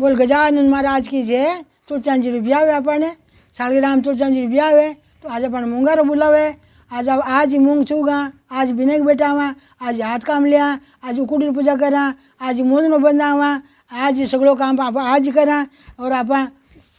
बोल गजानन महाराज की जय तुलचान जी ब्याह हुए अपने सालगिराम तुलचान जी ब्याह हुए तो आज अपन मुंगारो बुलावे आज अब आज ही मूंग छूगा आज बिनेक बैठा हुआ आज हाथ काम लिया आज उकुड़ी पूजा करा आज मोदनो बंदा हुआ आज सगलो काम आप आज करा और आप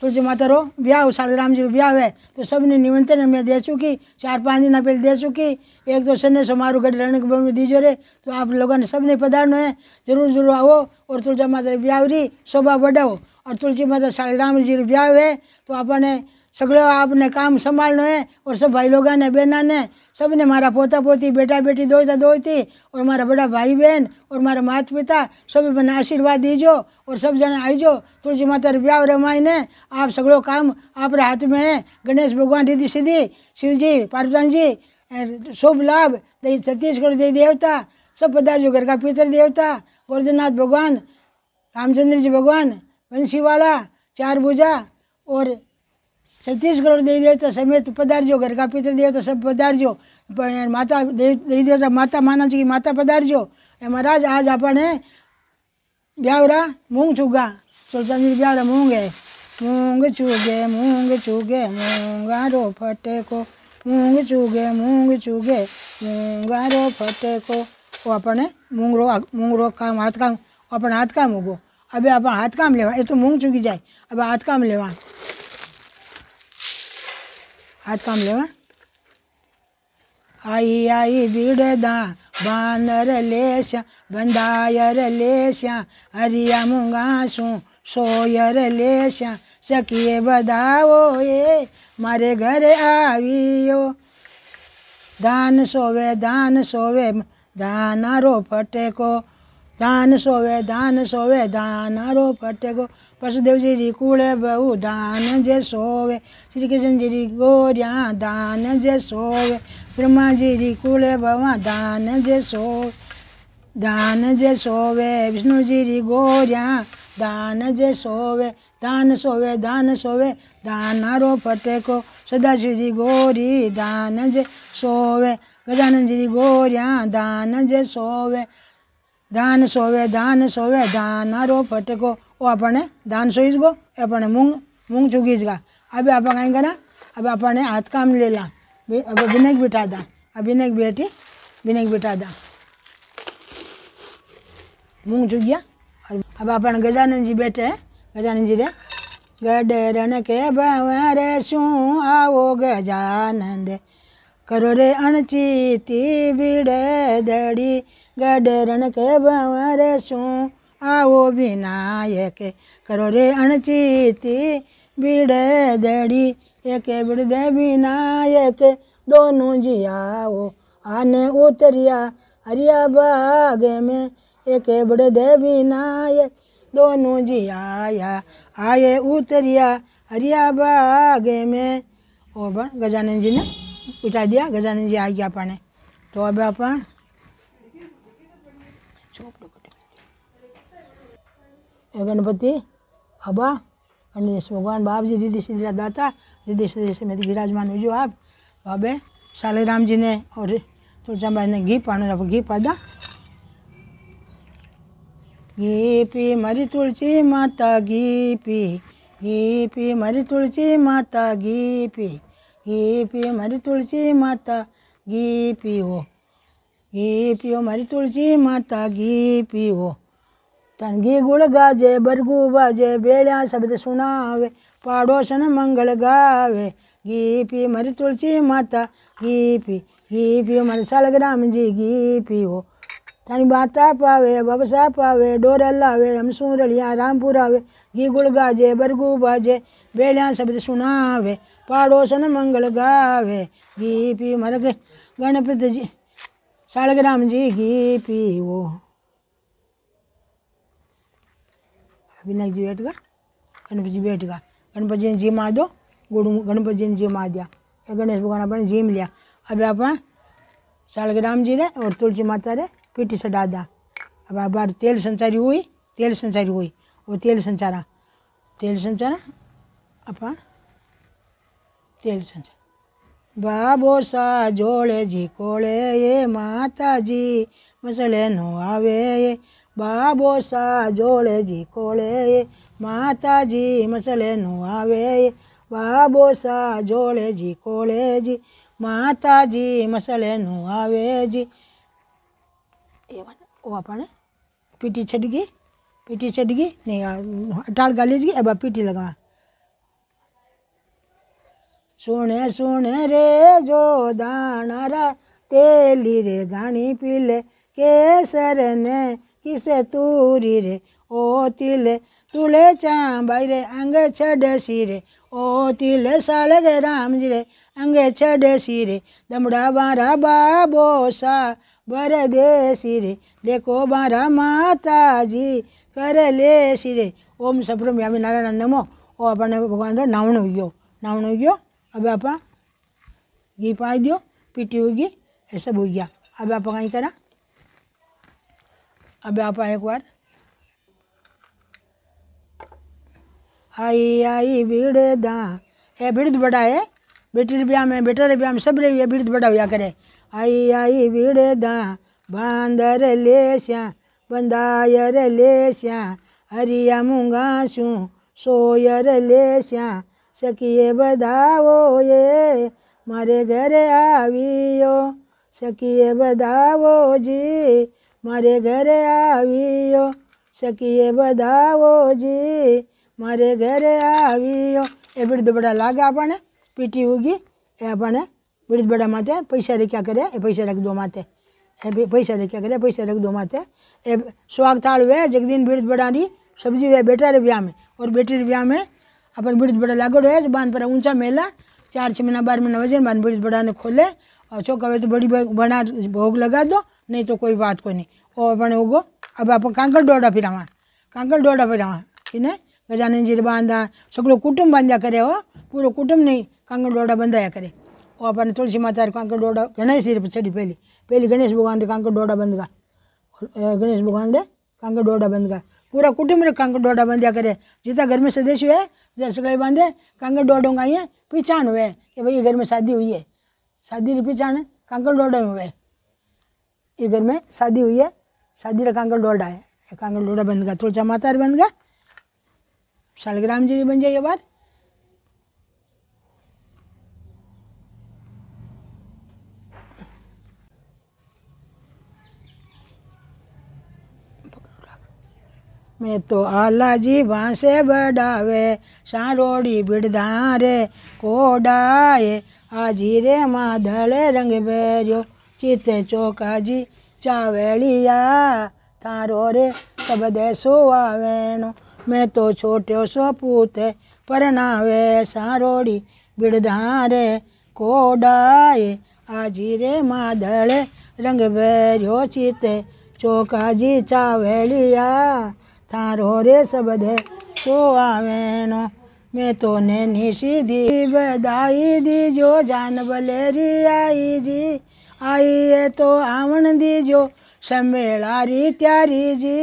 तुलसी माता रो ब्याह शालीराम जी ब्याह है तो सब ने निमंत्रण मैं दे चुकी चार पाँच दिन पहले दे चुकी एक दो तो सो समारोह गढ़ रण में दीजो रे तो आप लोगों ने सब ने है जरूर जरूर आओ और तुलसी माता ब्याह रही शोभा बढ़ाओ और तुलसी माता शालीराम जी ब्याह है तो अपने सगड़ो आपने काम संभालना है और सब भाई लोग ने बहना ने सब ने मारा पोता पोती बेटा बेटी दोता दोती और मारा बड़ा भाई बहन और मारा माता पिता सभी मैंने आशीर्वाद दीजो और सब जने आईजो तुलसी माता ब्याह रमाई ने आप सगड़ो काम आप हाथ में है गणेश भगवान दीदी सीधी शिव जी पार्वतान जी शुभ लाभ दही छत्तीसगढ़ दे देवता सब पदार्थ जो घर का पितर देवता गोरधनाथ भगवान रामचंद्र जी भगवान वंशीवाला चार भुजा और छत्तीसगढ़ करोड़ देवी देवता समेत पधारजो घर का पितृ तो सब पधारजो माता देवी देवता तो माता माना जी की माता पधारजो ए महाराज आज अपने ब्यावरा मूंग चुगा सुल्तान जी ब्यावरा मूंग है मूंग चूगे मूंग चूगे मूंगारो फटे को मूंग चूगे मूंग चूगे मूंगारो फटे को वो अपने मूंगरो मूंगरो काम हाथ काम अपने हाथ काम उगो अभी आप हाथ काम लेवा ये तो मूंग चूगी जाए अब हाथ काम लेवा हाथ काम लेवा आई आई बीड़दा बानर लेशा बंदायर लेश हरिया मुंगासू सोयर लेशा सकिए बदाओ ये मारे घर आवियो दान सोवे दान सोवे दाना रो फटे को दान सोवे दान सोवे दान रो फटे गो वसुदेव जी री कूड़े बहु दान जय सोवे श्री कृष्ण जी री गोरिया दान जय सोवे ब्रह्मा जी री कूड़े भवा दान जय सोवे दान जय सोवे विष्णु जी री गोरिया दान जय सोवे दान सोवे दान सोवे दान रो फटे को सदा जी गोरी दान जय सोवे गजानन जी री गोरिया दान जय सोवे दान सोवे दान સોવે દાનારો ફટકો ઓ આપણને अपने दान सोईज गो अपने मूंग मूंग चुगीज गा अभी आप कहीं करा अब अपने हाथ काम ले ला अब बिना एक बिठा दा अभी एक बेटी बिना एक बिठा दा मूंग चुगिया और अब अपन गजानन जी बैठे हैं गजानन जी रे गडरन के भवरे सू आओ गजानंद करो रे अणचीती बिड़े दड़ी गडरन के बवरे सूं आओ विनायक करो रे अणचीती बिड़े दड़ी एक बिड़दे विनायक दोनों जी आओ आने उतरिया हरिया बाग में एक दे विनायक दोनों जी आया आए उतरिया हरिया बाग में और गजानन जी ने उठा दिया गजानन जी आ गया अपने तो अब अपन गणपति अबा गणेश भगवान बाप जी दीदी श्री दाता दीदी श्री से मेरी विराजमान हुई जो आप बाबे सालेराम जी ने और तुलसाबाई ने घी पाने घी पादा घी पी मरी तुलसी माता घी पी घी पी मरी तुलसी माता घी पी घी पी मरी तुलसी माता घी पी हो घी पियो मरी तुलसी माता घी पी हो तनगी गुण गाजे बरगू बाजे बेड़ा शब्द सुनावे पाड़ोशन मंगल गावे गीपी मरी तुलसी माता गीपी गीपी मरी सालग्राम जी गीपी हो तन बाता पावे बबसा पावे डोर लावे हम सूरलिया आवे गी गुड़ गाजे बरगू बाजे बेड़ा शब्द सुनावे पाड़ोशन मंगल गावे गीपी मर गणपति जी सालग्राम जी गीपी वो विनायक जी बैठ गया गणपति जी बैठ गया गणपति जी ने जी मार दो गुरु गणपति जी ने जी मार दिया गणेश भगवान अपने जीम लिया अब आप सालग्राम जी ने और तुलसी माता ने पीटी से डाल दिया अब आप बार तेल संचारी हुई तेल संचारी हुई वो तेल संचारा तेल संचारा अपन तेल संचार बाबो सा जोड़े जी कोड़े ये माता जी मसले नो आवे ये વાબોસા જોળેજી કોળે માતાજી મસલે નો આવે વાબોસા જોળેજી કોળેજી માતાજી મસલે નો આવેજી એ મને ઓ આપણે પીટી છડગી પીટી છડગી ન હટાળ ગાળીજી હવે પીટી લગા સોણે સુણે રે જો દાણારા તેલી રે ગાણી પીલે કેસરને किसे तूरी रे ओ तिले तुले चांबाई रे अंग छड़ सिरे ओ तिले साल गे राम जी रे अंग छड़ सिरे दमड़ा बारा बाबोसा सा बर दे सिरे देखो बारा माता जी कर ले सिरे ओम सब्रम यामी नारायण नमो ओ अपने भगवान नावण हुई नावण हुई अब आप घी पाई दियो पीटी होगी ये सब हो गया अब आप कहीं करा अब आप एक बार आई आई बीड़े दा ए तो बड़ा है बेटी ब्याह में बेटा ब्याह में सब ये बीड़द तो बड़ा हुआ करे आई आई बीड़े दा बंदर ले श्या बंदायर ले श्या हरिया मूंगा सू सोयर ले श्या सखिए बदाओ ये मारे घर आवियो सखिए बदाओ जी मारे घरे आवियो शकिए बदावो जी मारे घरे आवियो ए बिड़द बड़ा लागे अपने पीटी उगी ए अपने बिड़द बड़ा माते पैसा रेख्या करे ए पैसा रख दो माते ए पैसा रेख्या करे पैसा रख दो माते ए सुहाग थाल वे जग दिन बिड़द बड़ा नहीं सब्जी वे बेटा रे ब्याह में और बेटी रे ब्याह में अपन बिड़द बड़ा लागोड़ो है बांध पर ऊंचा मेला चार छः महीना बारह महीना वजन बांध बिड़द बड़ा ने खोले अशोक હવે तो बड़ी बना भोग लगा दो नहीं तो कोई बात को नहीं और अपने उगो अब आप कांकड़ डोडा फिरावा कांकड़ डोडा फिरावा नहीं गजानन जी बांधा सगलो कुटुंब बांधा करे हो पूरा कुटुंब नहीं कांकर डोडा बंधाया करे वो अपने तुलसी माता कांकर डोडा गणेश चढ़ी पहली पहली गणेश भगवान कांकर डोडा बंद का गणेश भगवान दे कांकर डोडा बंद का पूरा कुटुंब ने कांकर डोडा बंधा करे जितना घर में सदस्य हुए जैसे सगले बांधे कांकर डोडों का ये पहचान हुए कि भाई घर में शादी हुई है शादी रे रिपीचाण कांकल डोडा में हुआ ये घर में शादी हुई है शादी रे कांकल डोडा है कांकल डोडा बन गया तुलचा माता बन गया शालग्राम जी बन जाइए बार मैं तो आला जी बांसे बड़ावे सारोड़ी बिड़धारे कोडाए आजीरे माधले रंग बेरियो चीते चौका जी चावेलिया थारो रे सब देसो आवेनो मैं तो छोटे सो पूते पर वे सारोड़ी बिड़धारे कोडाए आजीरे माधले रंग बेरियो चीते चौका जी चावेलिया थारो रे सब दे सो आवेनो मैं तो ने निशी दी बधाई दी जो जान बलेरी आई जी आई है तो आवन दी जो समेलारी त्यारी जी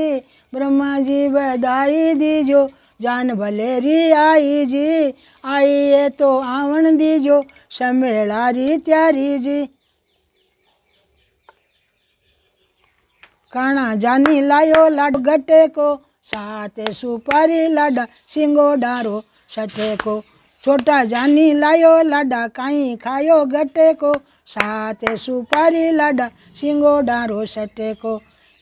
ब्रह्मा जी बधाई दी जो जान बलेरी आई जी आई है तो आवन दी जो समेलारी त्यारी जी काना जानी लायो लाड गटे को साथ सुपारी लाडा सिंगो डारो छठे को छोटा जानी लायो लाडा कहीं खायो गटे को साथ सुपारी लाडा सिंगो डारो सटे को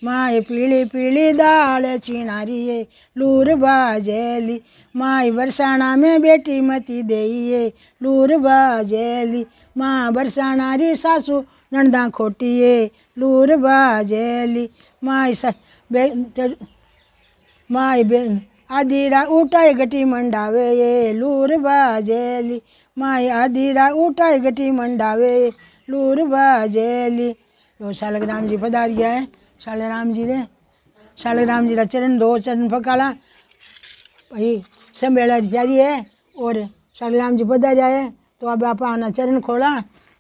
माई पीली पीली दाल चिनारिए लूर बाजेली माई बरसाना में बेटी मती देइए लूर बाजेली माँ बरसाना री सासू नंदा खोटिए लूर बाजेली माई सा बे माई बे आदिरा उठाई गटी मंडावे ये लूर बाजेली माई आदिरा उठाई गटी मंडावे लूर बाजेली तो शालक राम जी पधार गया है शाले राम जी ने शालक राम जी का चरण दो चरण पकाला भाई सम्मेला जारी है और शालक राम जी पधार जाए तो अब आप आना चरण खोला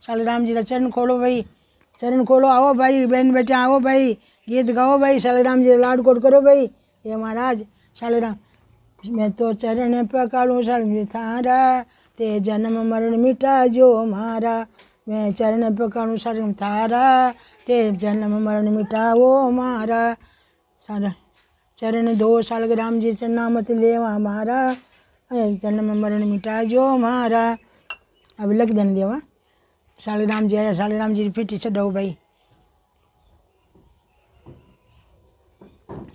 शालक राम जी का चरण खोलो भाई चरण खोलो आओ भाई बहन बेटे आओ भाई गीत गाओ भाई शालक राम जी लाड कोट करो भाई ये महाराज शालीराम मैं तो चरण पकालू शरण थारा ते जन्म मरण मिटा जो मारा मैं चरण पकालू शरण थारा ते जन्म मरण मिटा वो मारा सारा चरण दो साल जी जी मत लेवा मारा जन्म मरण मिटा जो मारा अब लग दन देवा साली जी आया साली जी फिर टीचर भाई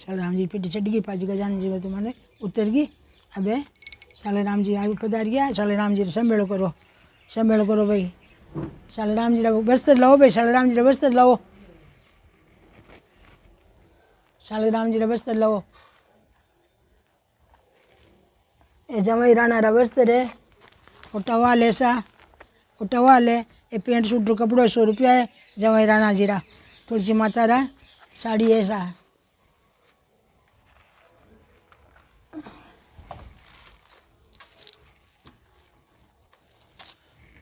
राम जी पीटी चढ़ गई पाजी गजानन जी बात तुम्हारे उतर गई अबे राम जी आगे पधार गया राम जी सम्मेल करो सम्मेल करो भाई राम जी वस्त्र लाओ भाई राम जी वस्त्र लाओ राम जी वस्त्र लाओ ए जमाई राणा रा वस्त्र है और टवाल सा और टवाल है पेंट सूट कपड़ों सौ रुपया है जमाई राणा जीरा तुलसी माता रा साड़ी ऐसा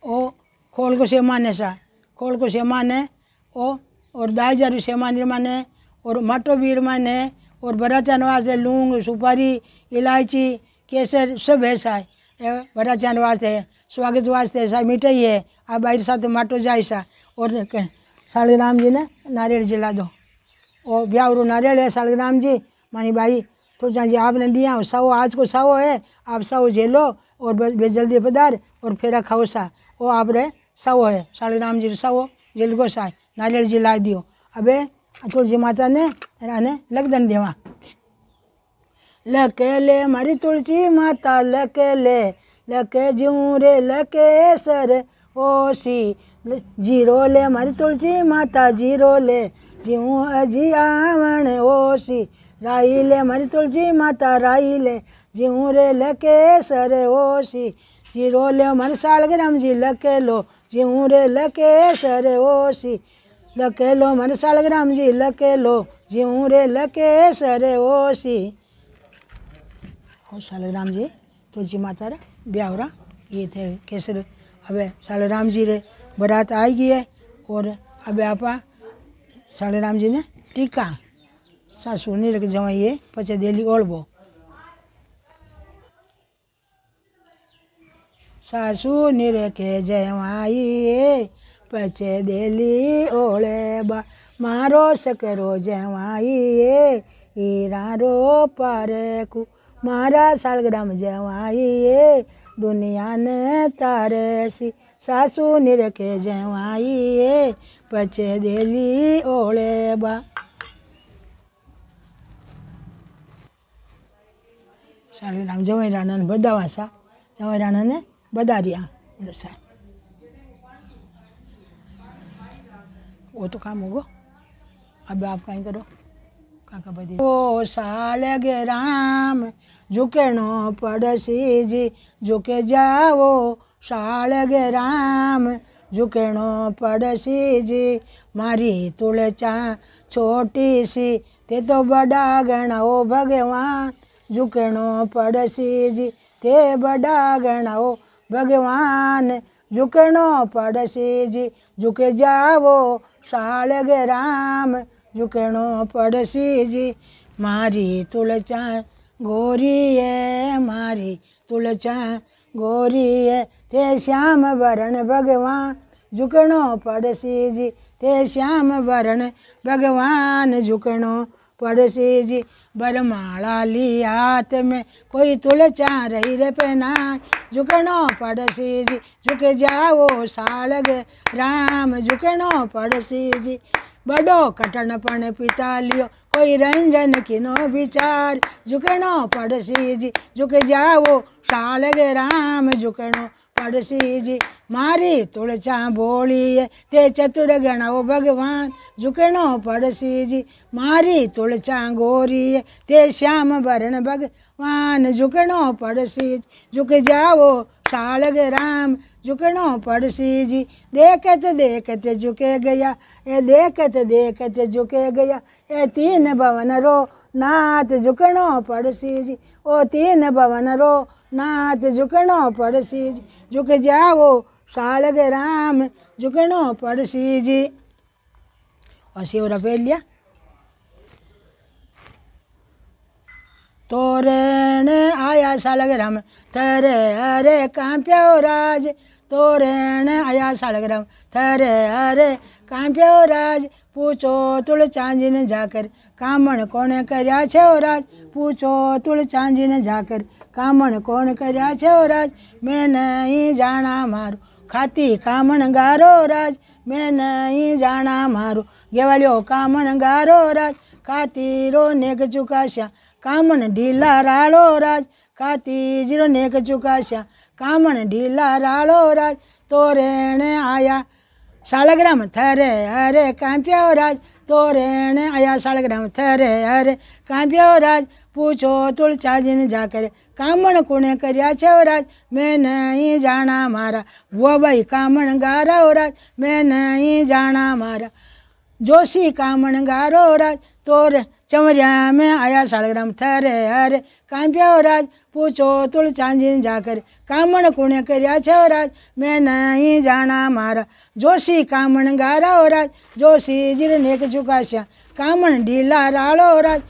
ओ खोलको सेमाने सा खोल को खोलको है ओ और दाई जारू सेमान माने और मटो बीर माने और बराचा नवाज है लूंग सुपारी इलायची केसर सब ऐसा है बराचा नवाज है स्वागत वास्ते ऐसा मिठाई है आप बाहर साथ माटो सा और सालग्राम जी ने नारियल जिला दो और ब्यावरो नारियल है सालग्राम जी मानी भाई तो जी आपने दिया साओ आज को साओ है आप साओ झेलो और बस जल्दी पदार और फेरा खाओ सा वो आपरे सवो है साली राम जी सवो जिलगो साय नारियल जी लाई दियो अबे तुलसी माता ने आने लगदन देवा लकेले मारी तुलसी माता लकेले लके जीव रे लके सर ओसी जीरो ले मारी तुलसी माता जीरो ले जीव अजी आवण ओसी राई ले मारी तुलसी माता राई ले जीव रे लके सर ओसी जी रो लो मन ग्राम जी लके लो जी हूँ रे लके सरे ओसी लके लो मन ग्राम जी लके लो जी हूँ रे लके सरे ओसी और सालग्राम जी तुलसी माता रे ब्याहरा ये थे केसर अबे सालग्राम जी रे बरात आई गई है और अबे आपा सालग्राम जी ने टीका सासू नहीं लग जाए ये पचे दिल्ली ओलबो सासू निरखे जवाई पचे देली ओले मारो सकरो जवाई हीरा रो पारे कु मारा सालग्राम जवाई दुनिया ने तारे सी सासू निरखे जवाई पचे देली ओले बा સારી રામ જવાઈ રાણાને બધાવા સા જવાઈ બદાર્યા સાહેબ वो तो काम होगा अब आप कहीं करो काका बदी ओ साल गे राम झुके नो पड़सी जी झुके जाओ साल गे राम झुके नो पड़सी जी मारी तुलचा छोटी सी ते तो बड़ा गणा ओ भगवान झुके नो पड़सी जी ते बड़ा गणा ओ भगवान झुकनो पड़सी जी झुक जाओ सालग राम झुकनो पड़सी जी मारी तुलचा गोरी है मारी तुलचा गोरी है ते श्याम वरण भगवान झुकनो पड़सी जी ते श्याम वरण भगवान झुकनो पड़सी जी बरमाड़ा ली हाथ में कोई तुलचा रही रे पहनाए झुकनो पड़सी जी झुक जाओ सालग राम झुकनो पड़सी जी बड़ो कटनपण पण पिता लियो कोई रंजन किनो विचार झुकनो पड़सी जी झुक जाओ सालग राम झुकनो पड़ोसी जी मारी तुलचा बोलिए ते चतुर भगवान झुकणो पड़ोसी जी मारी गोरी गोरिए ते श्याम भरण भगवान झुकणो पड़ोसी झुक जाओ सालग राम झुकणो पड़ोसी जी देखत देखत झुके गया ए देखत देखत झुके गया ए तीन भवन रो नाथ झुकणो पड़ोसी जी ओ तीन भवन रो नाथ झुकनो पड़सी जी झुक जाओ सालग राम झुकनो पड़सी जी और शिव रफेल लिया आया सालग राम थरे अरे प्यो राज ने आया सालग राम थरे अरे प्यो राज पूछो तुल चांदी ने जाकर कामण कोने कर्या छे राज पूछो तुल चांदी ने जाकर કામણ કોણ કર્યા છે રાજ મેં નહીં જાણા મારું ખાતી કામણ ગારો રાજ મેં નહીં જાણા મારું ગેવાલ્યો કામણ ગારો રાજ ખાતી રો નેક ચુકાશ્યા કામણ ઢીલા રાળો રાજ ખાતી જીરો નેક ચુકાશ્યા કામણ ઢીલા રાળો રાજ તો રેણે આયા શાળગ્રામ થરે અરે કાંપ્યા રાજ તો રેણે આયા શાળગ્રામ થરે અરે કાંપ્યા રાજ પૂછો તુલચાજીને જા કરે कामण कुणे ओ राज मैं नहीं जाना मारा वो भाई कामण गारा हो राज मैं नहीं जाना मारा जोशी कामण गारो हो राज तोर चमरिया में आया सालग्राम थरे हरे कांप्या हो राज पूछो तुल चांदीन जाकर कामण कुणे छे ओ राज मैं नहीं जाना मारा जोशी कामण गारा हो राज जोशी जिर नेक चुकाश्या कामण ढीला राड़ो राज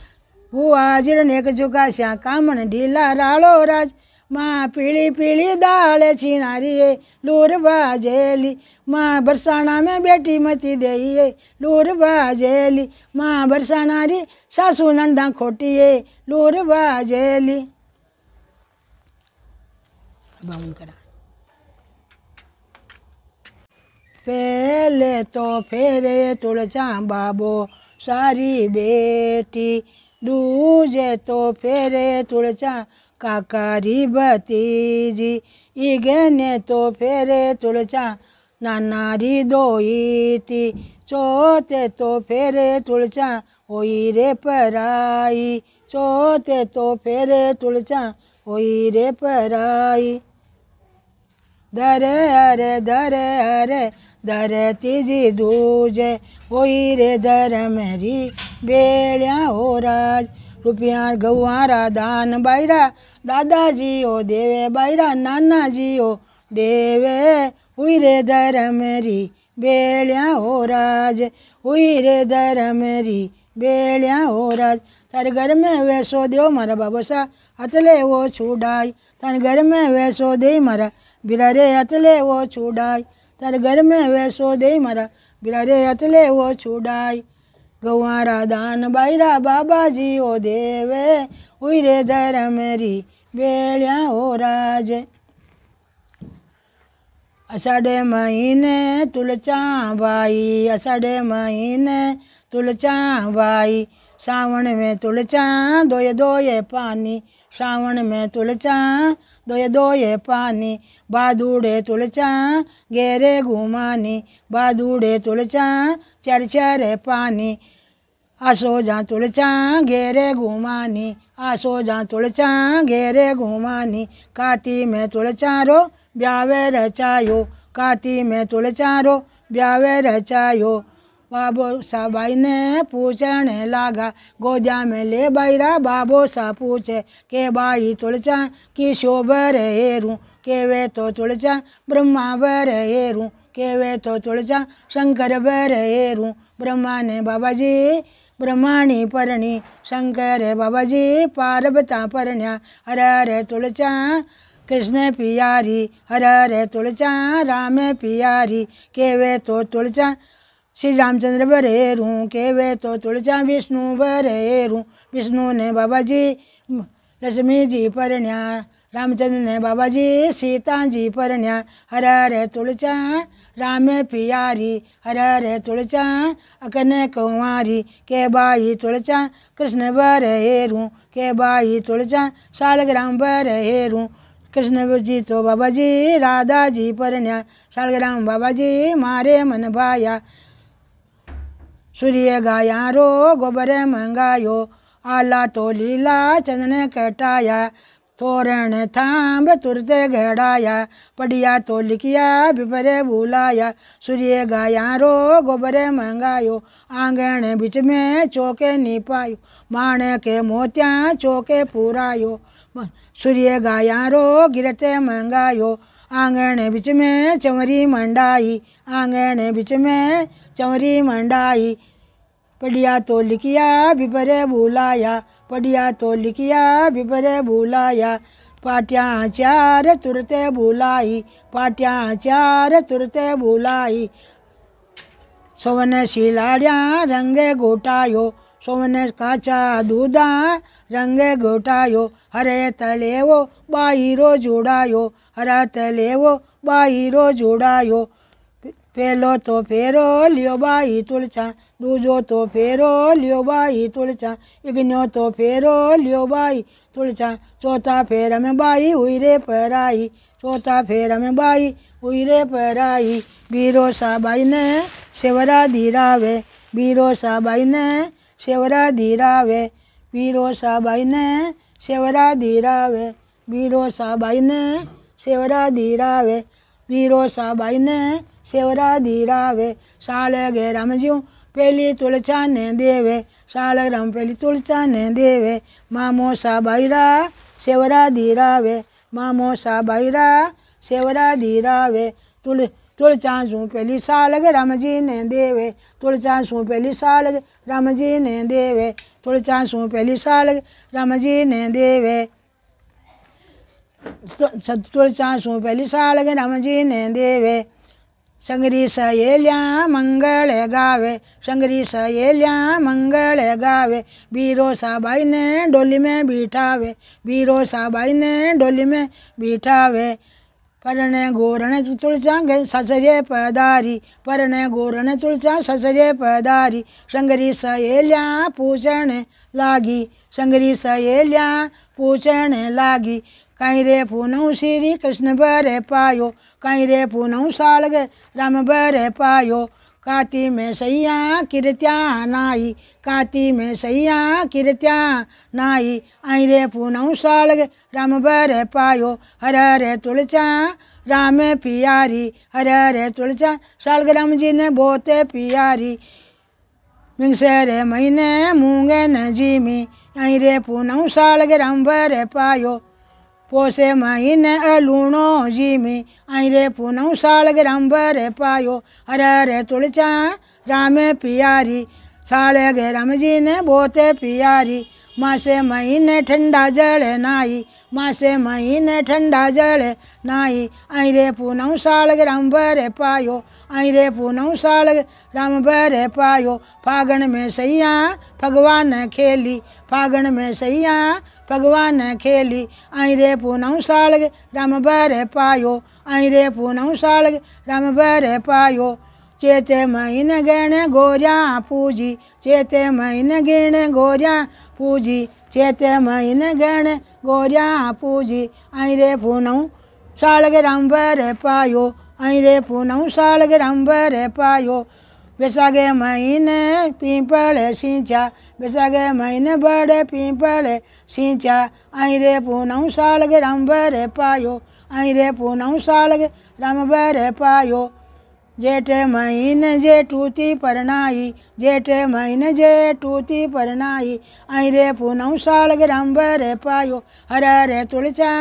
हुआ जीर्णिक झुका श्याकामन ढीला रालो राज माँ पीली पीली दाल छिनारिए लूर बाजेली माँ बरसाना में बेटी मती दे लूर बाजेली माँ बरसाना री सासू नंदा खोटिए लूर बाजेली पहले तो फेरे तुलचा बाबो सारी बेटी दूजे तो फेरे तुलचा काकारी भतीजी इगने तो फेरे तुलचा नानारी दोईती चौथे तो फेरे तुलचा ओई रे पराई चौथे तो फेरे तुलचा ओई रे पराई दरे अरे दरे अरे दर तीजी दूज होई रे धर मेरी बेड़िया हो राज रुपया गौरा दान दादा जी ओ देवे बैरा नाना जी ओ देवे हुई रे धर मेरी बेड़िया हो राज हुई रे धर मेरी बेड़िया हो राज તારે घर में વેસો દેવો મારા બાબોસા अतले वो છુડાય તારે घर में वैसो दे मारा बिरा रे અતલે वो છુડાય तारे घर में सो दे मारा बिरारे अतले वो छुड़ाई गवारा दान बाईरा बाबा जी ओ देवे उरे दर मेरी बेड़िया हो राजे असाडे महीने तुलचा बाई असाडे महीने तुलचा बाई सावण में तुलचा दोये दोये पानी श्रावण में तुलचा दोये दोये पानी बादूड़े तुलचा गेरे घुमानी बादूड़े तुलचा चर चरे पानी आसो जा तुलचा घेरे घुमानी आसो जा तुलचा घेरे घुमानी काती में तुलचा रो ब्यावे रचायो काती में तुलचा रो ब्यावे रचायो बाबो सा भाई ने पूछने लागा गोजा में ले बैरा बाबो सा पूछे के भाई तुलचा की शोभर हेरू के वे तो तुलचा ब्रह्मा बर हेरू के वे तो तुलचा शंकर भर हेरू ब्रह्मा ने बाबा जी ब्रह्माणी परणी शंकर बाबा जी पार्वता परण्या हर हर तुलचा कृष्ण पियारी हर हर तुलचा राम पियारी केवे तो तुलचा श्री रामचंद्र बरेरू के वे तो तुलसा विष्णु बरेरू विष्णु ने बाबा जी लक्ष्मी जी परण्या रामचंद्र ने बाबा जी सीता जी परण्या हर हरे तुलसा राम पियारी हर हरे तुलसा अकन कुंवारी के बाई तुलसा कृष्ण बरहेरू के बाई तुलसा शालग्राम बरहेरू कृष्ण जी तो बाबा जी राधा जी परण्या शालग्राम बाबा जी मारे मन भाया सूर्य रो गोबर मंगायो आला तो लीला चंदन कटाया तोरण थाम्ब तुरते घेड़ाया पड़िया तो लिखिया बिपरे भूलाया सूर्य गायारो गोबर मंगायो आंगण बिच में चौके निपायो माणे के मोतिया चौके पुरायो सूर्य रो गिरते मंगायो आंगण बिच में चमरी मंडाई आंगण बिच में चमरी मंडाई पढ़िया तो लिखिया बिपरे भूलाया पढ़िया तो लिखिया बिपरे भूलाया चार तुरते भूलाई चार तुरते भूलाई सोवन शिलाड़िया रंगे घोटायो सोवन काचा दूधा रंगे घोटायो हरे तले वो बाहिरो जोड़ायो हरा तले वो बाहिरो जोड़ायो પહેલો तो फेरो लियो बाई तुलचा दूजो तो फेरो लियो बाई तुलचा इग्नो तो फेरो लियो बाई तुलचा चौथा फेर में बाई हुई रे पराई चौथा फेर में बाई हुई रे पराई बीरो साबाई ने सेवरा वे बीरो साबाई ने सेवरा वे बीरो साबाई ने सेवरा वे बीरो साबाई ने सेवरा वे बीरो साबाई ने शिवरा धीरावे शाल राम जीव पहली तुलसा ने देवे शाल राम पहली तुलसा ने देवे मामो सा बैरा शिवरा धीरावे मामो सा बैरा शिवरा धीरावे तुल तुलसा सू पहली साल गे राम जी ने देवे तुलसा सू पहली साल गे राम जी ने देवे तुलसा सू पहली साल गे राम जी ने देवे तुलसा सू पहली साल गे राम जी ने देवे संगरी सहेल्या मंगल गावे संगरी सहेल्या मंगल गावे बीरो साबाई ने डोली में बिठावे बीरो साबाई ने डोली में बिठावे परणे गोरण तुलसा ससरे पदारी परणे गोरण तुलसा ससरे पदारी संगरी सहेल्या पूजण लागी संगरी सहेल्या पूजण लागी कहीं रे पूनऊ श्री कृष्ण बरे पायो कहीं रे पूनऊ सालग राम बरे पायो काती में सैया किरत्या नाई काती में सैया किरत्या नाई आई रे पूनऊ सालग राम बरे पायो हर रे तुलचा राम पियारी हर रे तुलचा सालग राम जी ने बोते पियारी मिंगसरे महीने मूंगे न जीमी आई रे पूनऊ सालग राम बरे पायो कोसे महीने लूणो जीमी आई रे पूनम साल गिरंबर पायो अरे हरे तुलचा रामे प्यारी साल गिरम जी ने बोते प्यारी मासे महीने ठंडा जल नाई मासे महीने ठंडा जल नाई आई रे पूनम साल गिरंबर पायो आई रे पूनम साल रामबर पायो फागण में सैया भगवान खेली फागण में सैया भगवान खेली आई रे पूनऊ सालग राम बरे पायो आई रे पूनऊ सालग राम बरे पायो चेते महीन गण गोरिया पूजी चेते महीन गिण गोरिया पूजी चेते महीन गण गोरिया पूजी आई रे पूनऊ सालग राम बरे पायो आई रे पूनऊ सालग राम बरे पायो बैसाख महीने पिंपल सिंचा बैसाख महीने बड़े पिंपल सिंचा आई रे पूनऊ साल गे रंबर पायो आई रे पूनऊ साल गे रंबर पायो जेठ महीन जेठूती परनाई जेठ महीन जेठूती परनाई ऐ रे पूनम साल ग्रम रे पायो हर रे तुलचा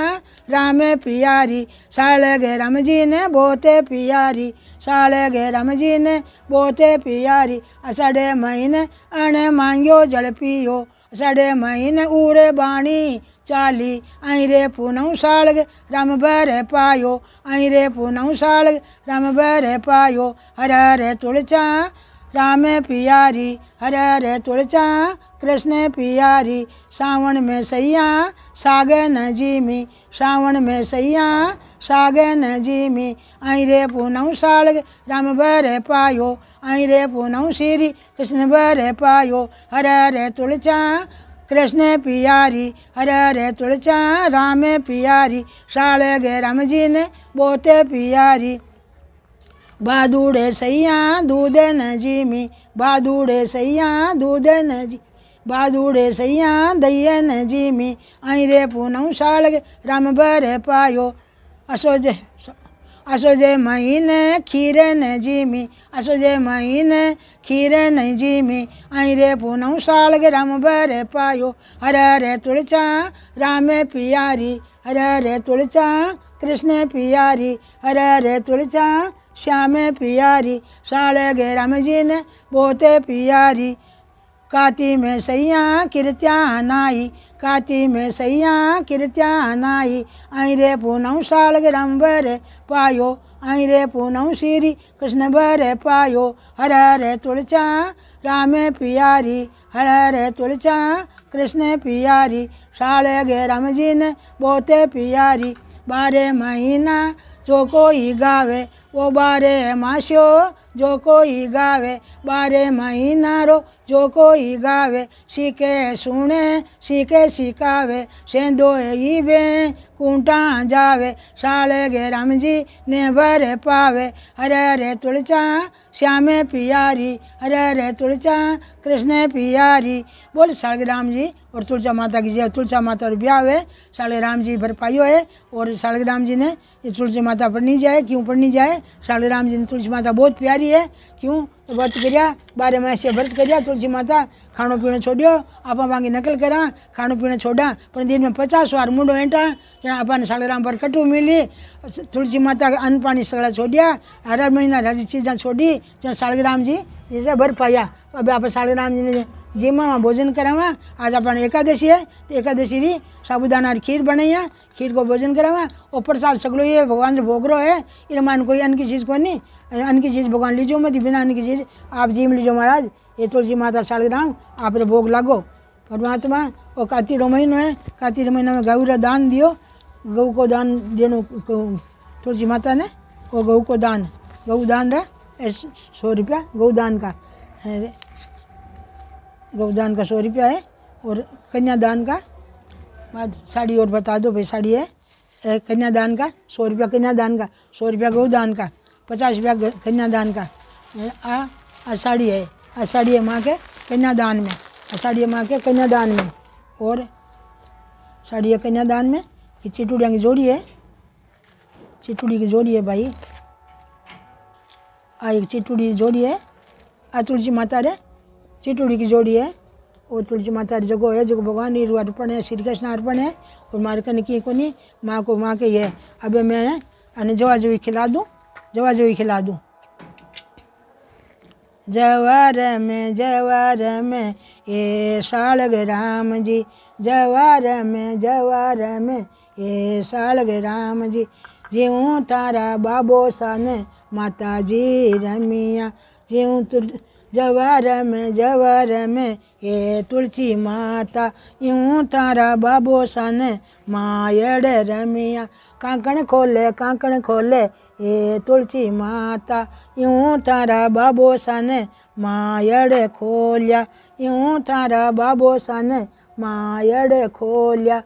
राम पियारी साल गे राम जी ने बोते पियारी साल गे रम जी ने बोते पियारी असडे महीन अण मांग्यो जल पियो सड़े महीन उड़े बाणी चाली आई रे पूनौ साल रम बरे पायो आई रे पूनौ साल रम बरे पायो हर रे तुलचा राम पियारी हर रे तुलचा कृष्ण पियारी सावण में सैया साग न जीमी सावण में सैया सागन जी में आई रे पुनऊ सालग राम भर पायो आई रे पुनऊ श्री कृष्ण भर पायो हर रे तुलचा कृष्ण पियारी हर रे तुलचा राम पियारी सालग राम जी ने बोते पियारी बादूड़े सैया दूध न जी बादूड़े सैया दूध न जी बादूड़े सैया दैयन न में आई रे पुनऊ सालग राम भर पायो असोजे असोजे महीने खीरे ने जीमी असोजे महीने खीरे ने जीमी आई रे पूनम साल ग्रम भरे पायो हरे रे तुलचा रामे पियारी हरे रे तुलचा कृष्ण पियारी हरे रे तुलचा श्यामे पियारी साले गे राम जी ने बोते पियारी काती में सैया कीर्त्या नाई काती में सैया कृत्या नाई ऐरे पूनऊ सालगरम भर पायो ऐरे पूनऊ श्री कृष्ण भर पायो हर हरे तुलचा रामे पियारी हर हरे तुलचा कृष्ण पियारी साल गे राम जी ने बोते पियारी बारे महीना जो कोई गावे वो बारे माशो जो कोई गावे बारे महीना रो जो कोई गावे सीखे सुने सीखे सिखावे सेंदो ईबे कुंटा जावे साले गे राम जी ने भरे पावे हरे हरे तुलचा श्यामे पियारी हरे हरे तुलचा कृष्ण पियारी बोल साले राम जी और तुलचा माता की जी तुलसा माता और ब्याह है साले राम जी भरपाइयो है और साले राम जी ने तुलसी माता पढ़नी जाए क्यों पढ़नी जाए साले राम जी ने तुलसी माता बहुत प्यारी है क्यों व्रत कर बारह महीने व्रत करिया तुलसी माता खाणो पीणो छोड़ियो आपा वागे नकल करा खाणो पीणो छोड़ा पर दिन में पचास वार मुंडो हेठा जहाँ आपा ने सालराम पर कटू मिली तुलसी माता का अन्न पानी सगड़ा छोड़िया हर महीना हर चीज़ें छोड़ी जहाँ सालग्राम जी जैसे भर पाया अभी आप सालग्राम जी ने જીમવામાં भोजन करावा आज अपन एकादशी है तो एकादशी री साबुदाना खीर बनाइया खीर को भोजन करावा और प्रसाद सगलो ये भगवान भोगरो है इनमान कोई अन्य की चीज़ को नहीं अन्य की चीज़ भगवान लीजो मत बिना अन्य की चीज़ आप जीम लीजो महाराज ये तुलसी माता सालग्राम आप भोग लागो परमात्मा और कार्तिक महीनों है कार्तिक महीना में गऊ का दान दियो गऊ को दान देनो तुलसी माता ने और गऊ को दान गऊ दान रहा सौ रुपया गऊ दान का गौदान का सौ रुपया है और कन्यादान का साड़ी और बता दो भाई साड़ी है कन्यादान का सौ रुपया कन्यादान का सौ रुपया गौदान का पचास रुपया कन्यादान का आ, आ साड़ी है आ साड़ी है माँ के कन्यादान में आ साड़ी है माँ के कन्यादान में और साड़ी है कन्यादान में ये चिटूड़िया की जोड़ी है चिटूड़ी की जोड़ी है भाई आ एक चिटूड़ी जोड़ी है आ तुलसी माता रे चिटुड़ी की जोड़ी है और तुलसी माता री जगह है जो भगवान नीरु अर्पण है श्री कृष्ण अर्पण है और मारे कहने की को नहीं माँ को माँ के ये अब मैं अने जवा जवी खिला दूँ जवा जवी खिला दूँ जवार में जवार में ये सालग राम जी जवार में जवार में ये सालग राम जी जीऊँ तारा बाबो सन माता जी रमिया जीऊँ तुल जवर में जवर में ये तुलसी माता यूं तारा बाबो सन मायड़ रमिया कांकण खोले कांकण खोले ये तुलसी माता यूं तारा बाबो सन मायड़े खोलिया यूं तारा बाबो सन मायड़ खोलिया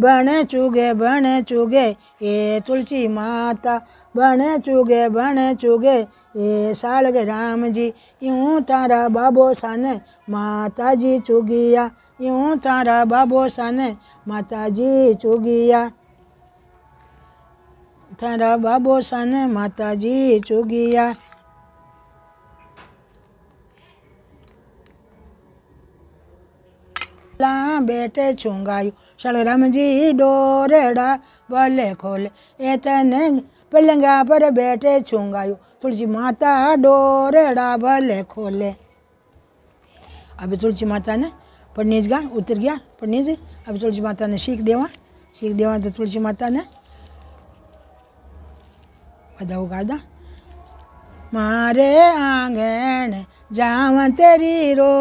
बने चुगे बने चुगे ये तुलसी माता बने चुगे बने चुगे ए सालग राम जी यूँ तारा बाबो सन माता जी चुगिया यूँ तारा बाबो सन माता जी चुगिया तारा बाबो सन माता जी चुगिया લા બેટે છુંગાયું સળરામજી जी डोरेड़ा ખોલે खोले एतने पलंगा पर बैठे छूंगायो तुलसी माता डोरेड़ा भले खोले अभी तुलसी माता ने पंडित गा उतर गया पंडित जी अभी तुलसी माता ने सीख देवा सीख देवा तो तुलसी माता ने बताओ गादा मारे आंगन जावा तेरी रो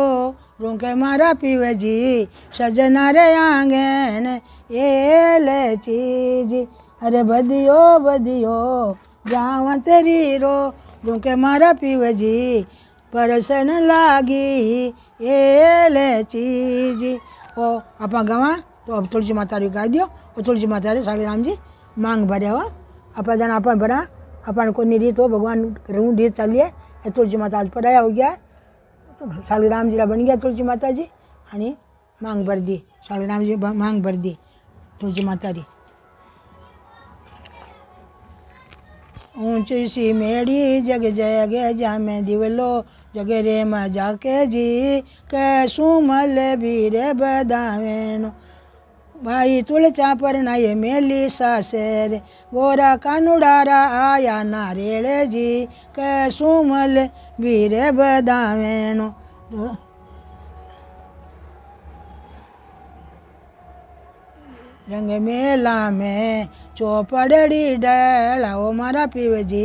रूके मारा पीवे जी सजना रे आंगन ये ले चीज अरे बदियो बदियो जावा तेरी रो रुके मारा जी परसन लागी ले चीजी ओ आप गवा तो अब तुलसी माता री गाई दियो और तुलसी माता रे साड़ी राम जी मांग भरे हो अपना जन आप भरा अपन को निरीत हो भगवान रू रीत चलिए तुलसी माता आज पढ़ाया हो गया तो सालीराम जी बन गया तुलसी माता जी आनी मांग भर दी सालीराम जी मांग भर दी तुलसी माता री ऊंची सी मेड़ी जग जय गे जा मैं दिवलो जग रे म जाके जी कैसू मल बीरे बदावेणो भाई तुलचा पर नये मेली सासेर गोरा कानुडारा आया नारेले जी कैसू मल बीरे बदावेण रंग मेला में चौपड़ी डलाओ मारा पीव जी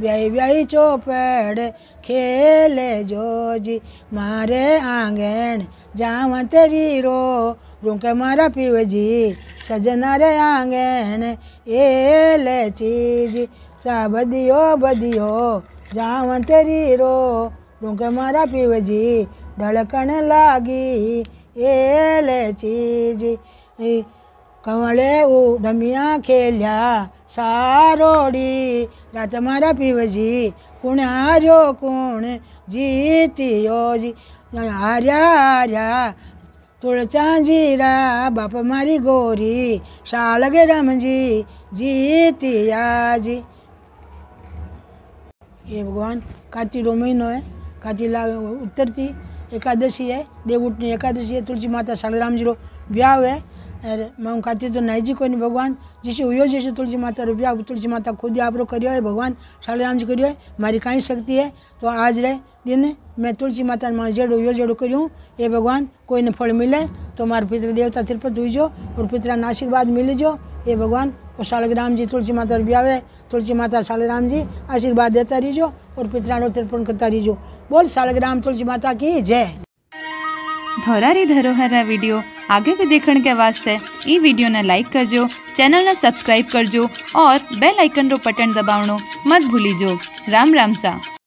ब्याई ब्याई चौपड़ खेले जो जी मारे आंगन जावन तेरी रो रुक मारा जी सजना रे आंगन ले चीज सा बदियो बदियो जावन तेरी रो रुक मारा पीव जी ढलकन लागी ले चीज कमले उदमिया खेलिया सारोडी रातमार पिवजी कुणार्यो कुण जीतियो जी आर्या तुलचा जीरा बाप मारी गोरी शाळगे गे जीतिया जी ये भगवान काती रो महीनो है काती ला उत्तरती एकादशी है देवउठनी एकादशी है तुलसी माता शालराम जी रो ब्याह है अरे मैं कहती तो नहीं जी कोई नहीं भगवान जिसे हुए जैसे तुलसी माता रुपया तुलसी माता खुद ही आप लोग करियो है भगवान शालीराम जी करियो है मारी कहीं शक्ति है तो आज रे दिन मैं तुलसी माता मार जेड़ हुयो जेड़ो करूँ ये भगवान कोई ने फल मिले तो हमारे पितृ देवता तिरुपत हुई जो और पितरा ने आशीर्वाद मिले जो ये भगवान और शालग्राम जी तुलसी माता रुपया है तुलसी माता शालीराम जी आशीर्वाद देता रहीजो और पितरा नो तिरपण करता रहीजो बोल शालग्राम तुलसी माता की जय ધોરારી ધરોહરના वीडियो आगे भी देखने के वास्ते ई वीडियो ने लाइक करजो चैनल ने सब्सक्राइब करजो और बेल आइकन रो बटन दबावनो मत भूलीजो राम राम सा